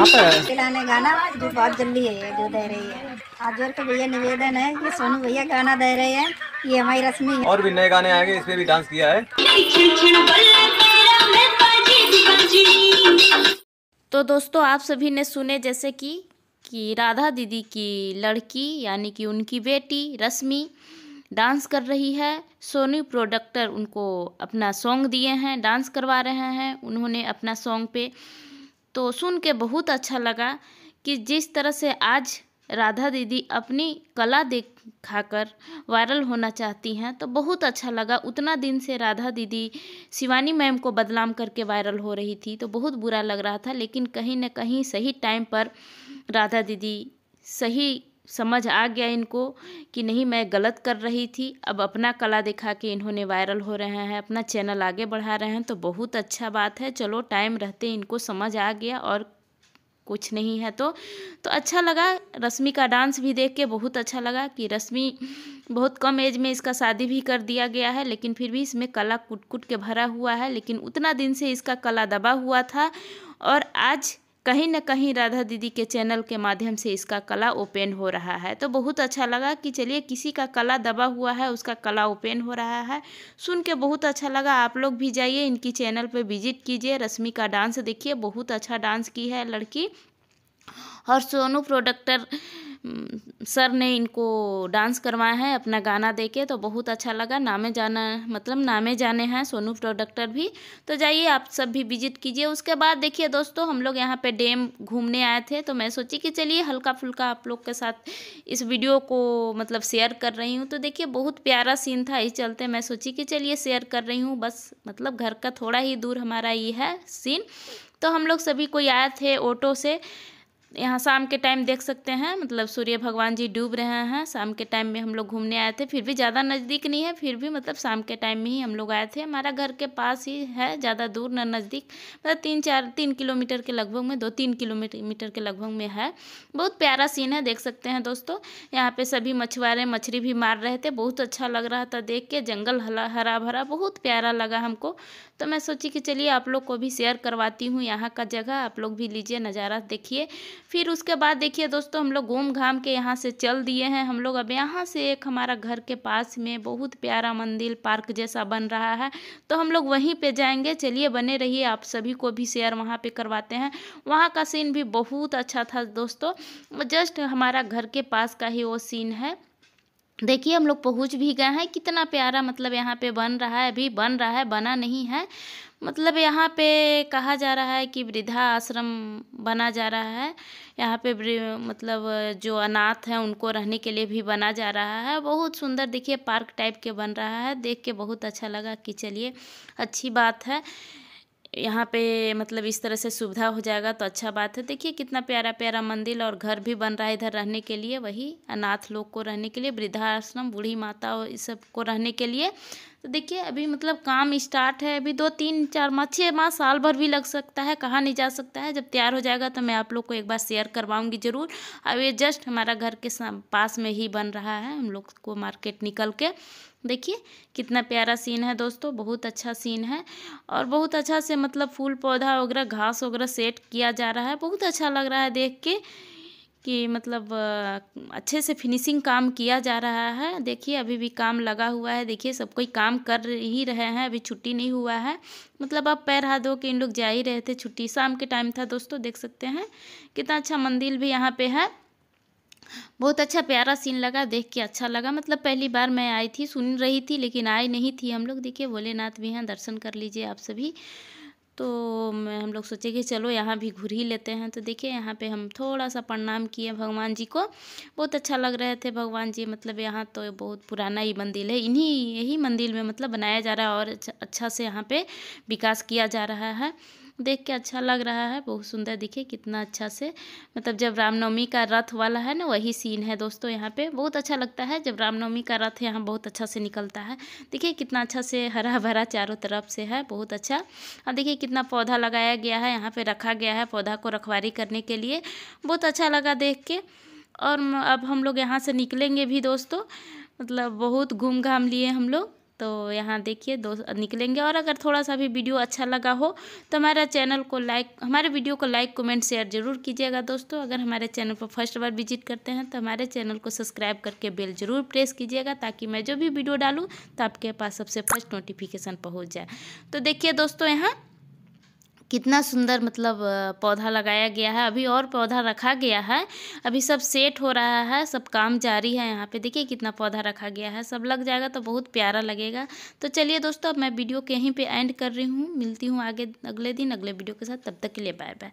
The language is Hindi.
खिलाने गाना आज बहुत जल्दी है जो दे रही है आजोर के भैया निवेदन है कि सोनू भैया गाना दे रहे हैं ये हमारी रश्मि है और भी नए गाने आएंगे इसमें भी डांस किया है तो दोस्तों आप सभी ने सुने जैसे कि कि राधा दीदी की लड़की यानी कि उनकी बेटी रश्मि डांस कर रही है सोनी प्रोडक्टर उनको अपना सॉन्ग दिए हैं डांस करवा रहे हैं उन्होंने अपना सॉन्ग पे तो सुन के बहुत अच्छा लगा कि जिस तरह से आज राधा दीदी अपनी कला दिखाकर वायरल होना चाहती हैं तो बहुत अच्छा लगा उतना दिन से राधा दीदी शिवानी मैम को बदनाम करके वायरल हो रही थी तो बहुत बुरा लग रहा था लेकिन कहीं ना कहीं सही टाइम पर राधा दीदी सही समझ आ गया इनको कि नहीं मैं गलत कर रही थी अब अपना कला दिखा के इन्होंने वायरल हो रहे हैं अपना चैनल आगे बढ़ा रहे हैं तो बहुत अच्छा बात है चलो टाइम रहते इनको समझ आ गया और कुछ नहीं है तो तो अच्छा लगा रश्मि का डांस भी देख के बहुत अच्छा लगा कि रश्मि बहुत कम एज में इसका शादी भी कर दिया गया है लेकिन फिर भी इसमें कला कुट कुट के भरा हुआ है लेकिन उतना दिन से इसका कला दबा हुआ था और आज कहीं ना कहीं राधा दीदी के चैनल के माध्यम से इसका कला ओपन हो रहा है तो बहुत अच्छा लगा कि चलिए किसी का कला दबा हुआ है उसका कला ओपन हो रहा है सुन के बहुत अच्छा लगा आप लोग भी जाइए इनकी चैनल पर विजिट कीजिए रश्मि का डांस देखिए बहुत अच्छा डांस की है लड़की और सोनू प्रोडक्टर हम्म, सर ने इनको डांस करवाया है अपना गाना दे के तो बहुत अच्छा लगा नामे जाना मतलब नामे जाने हैं सोनू प्रोडक्टर भी तो जाइए आप सब भी विजिट कीजिए उसके बाद देखिए दोस्तों हम लोग यहाँ पे डैम घूमने आए थे तो मैं सोची कि चलिए हल्का फुल्का आप लोग के साथ इस वीडियो को मतलब शेयर कर रही हूँ तो देखिए बहुत प्यारा सीन था इस चलते मैं सोची कि चलिए शेयर कर रही हूँ बस मतलब घर का थोड़ा ही दूर हमारा ये है सीन तो हम लोग सभी कोई आए थे ऑटो से यहाँ शाम के टाइम देख सकते हैं मतलब सूर्य भगवान जी डूब रहे हैं शाम के टाइम में हम लोग घूमने आए थे फिर भी ज़्यादा नज़दीक नहीं है फिर भी मतलब शाम के टाइम में ही हम लोग आए थे हमारा घर के पास ही है ज़्यादा दूर ना नज़दीक मतलब तीन चार तीन किलोमीटर के लगभग में दो तीन किलोमीटर के लगभग में है बहुत प्यारा सीन है देख सकते हैं दोस्तों यहाँ पर सभी मछुआरे मछली भी मार रहे थे बहुत अच्छा लग रहा था देख के जंगल हरा भरा बहुत प्यारा लगा हमको तो मैं सोची कि चलिए आप लोग को भी शेयर करवाती हूँ यहाँ का जगह आप लोग भी लीजिए नज़ारा देखिए फिर उसके बाद देखिए दोस्तों हम लोग घूम घाम के यहाँ से चल दिए हैं हम लोग अब यहाँ से एक हमारा घर के पास में बहुत प्यारा मंदिर पार्क जैसा बन रहा है तो हम लोग वहीं पे जाएंगे चलिए बने रहिए आप सभी को भी शेयर वहाँ पे करवाते हैं वहाँ का सीन भी बहुत अच्छा था दोस्तों जस्ट हमारा घर के पास का ही वो सीन है देखिए हम लोग पहुँच भी गए हैं कितना प्यारा मतलब यहाँ पे बन रहा है अभी बन रहा है बना नहीं है मतलब यहाँ पे कहा जा रहा है कि वृद्धा आश्रम बना जा रहा है यहाँ पे मतलब जो अनाथ हैं उनको रहने के लिए भी बना जा रहा है बहुत सुंदर देखिए पार्क टाइप के बन रहा है देख के बहुत अच्छा लगा कि चलिए अच्छी बात है यहाँ पे मतलब इस तरह से सुविधा हो जाएगा तो अच्छा बात है देखिए कितना प्यारा प्यारा मंदिर और घर भी बन रहा है इधर रहने के लिए वही अनाथ लोग को रहने के लिए वृद्धाश्रम बूढ़ी माता और इस सब को रहने के लिए तो देखिए अभी मतलब काम स्टार्ट है अभी दो तीन चार माह छः माह साल भर भी लग सकता है कहाँ नहीं जा सकता है जब तैयार हो जाएगा तो मैं आप लोग को एक बार शेयर करवाऊंगी ज़रूर अब ये जस्ट हमारा घर के पास में ही बन रहा है हम लोग को मार्केट निकल के देखिए कितना प्यारा सीन है दोस्तों बहुत अच्छा सीन है और बहुत अच्छा से मतलब फूल पौधा वगैरह घास वगैरह सेट किया जा रहा है बहुत अच्छा लग रहा है देख के कि मतलब अच्छे से फिनिशिंग काम किया जा रहा है देखिए अभी भी काम लगा हुआ है देखिए सब कोई काम कर ही रहे हैं अभी छुट्टी नहीं हुआ है मतलब अब पैर हाथ धो के इन लोग जा ही रहे थे छुट्टी शाम के टाइम था दोस्तों देख सकते हैं कितना अच्छा मंदिर भी यहाँ पे है बहुत अच्छा प्यारा सीन लगा देख के अच्छा लगा मतलब पहली बार मैं आई थी सुन रही थी लेकिन आई नहीं थी हम लोग देखिए भोलेनाथ भी हैं दर्शन कर लीजिए आप सभी तो हम लोग सोचे कि चलो यहाँ भी घूर ही लेते हैं तो देखिए यहाँ पे हम थोड़ा सा प्रणाम किए भगवान जी को बहुत अच्छा लग रहे थे भगवान जी मतलब यहाँ तो बहुत पुराना ही मंदिर है इन्हीं यही मंदिर में मतलब बनाया जा रहा है और अच्छा, अच्छा से यहाँ पे विकास किया जा रहा है देख के अच्छा लग रहा है बहुत सुंदर दिखे कितना अच्छा से मतलब जब रामनवमी का रथ वाला है ना वही सीन है दोस्तों यहाँ पे बहुत अच्छा लगता है जब रामनवमी का रथ यहाँ बहुत अच्छा से निकलता है देखिए कितना अच्छा से हरा भरा चारों तरफ से है बहुत अच्छा और देखिए कितना पौधा लगाया गया है यहाँ पर रखा गया है पौधा को रखवारी करने के लिए बहुत अच्छा लगा देख के और अब हम लोग यहाँ से निकलेंगे भी दोस्तों मतलब बहुत घूम घाम लिए हम लोग तो यहाँ देखिए दो निकलेंगे और अगर थोड़ा सा भी वीडियो अच्छा लगा हो तो हमारा चैनल को लाइक हमारे वीडियो को लाइक कमेंट शेयर जरूर कीजिएगा दोस्तों अगर हमारे चैनल पर फर्स्ट बार विजिट करते हैं तो हमारे चैनल को सब्सक्राइब करके बेल जरूर प्रेस कीजिएगा ताकि मैं जो भी वीडियो डालूँ तो आपके पास सबसे फर्स्ट नोटिफिकेशन पहुँच जाए तो देखिए दोस्तों यहाँ कितना सुंदर मतलब पौधा लगाया गया है अभी और पौधा रखा गया है अभी सब सेट हो रहा है सब काम जारी है यहाँ पे देखिए कितना पौधा रखा गया है सब लग जाएगा तो बहुत प्यारा लगेगा तो चलिए दोस्तों अब मैं वीडियो के यहीं पे एंड कर रही हूँ मिलती हूँ आगे अगले दिन अगले वीडियो के साथ तब तक के लिए बाय बाय